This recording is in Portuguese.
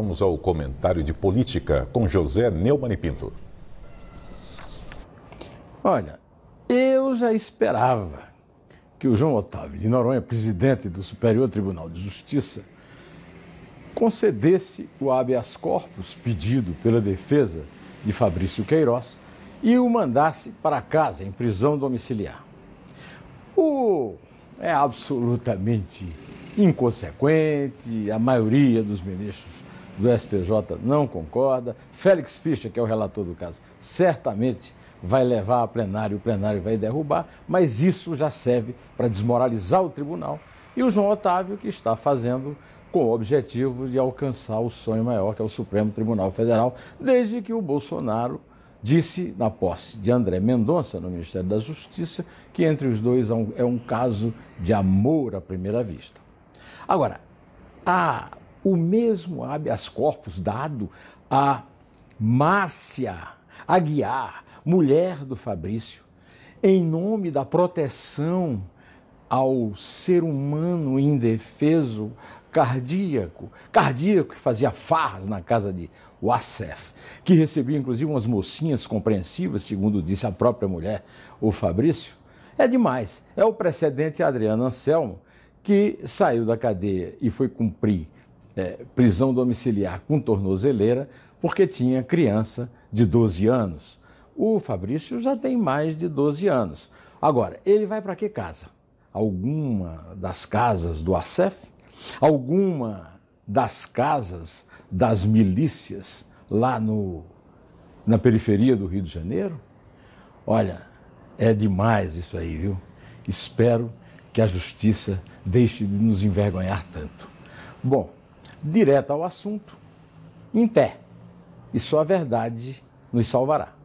vamos ao comentário de política com José Neumann Pinto. Olha, eu já esperava que o João Otávio de Noronha, presidente do Superior Tribunal de Justiça, concedesse o habeas corpus pedido pela defesa de Fabrício Queiroz e o mandasse para casa em prisão domiciliar. O é absolutamente inconsequente, a maioria dos ministros do STJ não concorda. Félix Fischer, que é o relator do caso, certamente vai levar a plenário, o plenário vai derrubar, mas isso já serve para desmoralizar o tribunal. E o João Otávio, que está fazendo com o objetivo de alcançar o sonho maior, que é o Supremo Tribunal Federal, desde que o Bolsonaro disse, na posse de André Mendonça, no Ministério da Justiça, que entre os dois é um caso de amor à primeira vista. Agora, a o mesmo habeas corpus dado a Márcia Aguiar, mulher do Fabrício, em nome da proteção ao ser humano indefeso, cardíaco, cardíaco que fazia farras na casa de Wassef, que recebia inclusive umas mocinhas compreensivas, segundo disse a própria mulher, o Fabrício, é demais. É o precedente Adriano Anselmo, que saiu da cadeia e foi cumprir é, prisão domiciliar com tornozeleira porque tinha criança de 12 anos. O Fabrício já tem mais de 12 anos. Agora, ele vai para que casa? Alguma das casas do ASEF? Alguma das casas das milícias lá no, na periferia do Rio de Janeiro? Olha, é demais isso aí, viu? Espero que a justiça deixe de nos envergonhar tanto. Bom, direta ao assunto, em pé. E só a verdade nos salvará.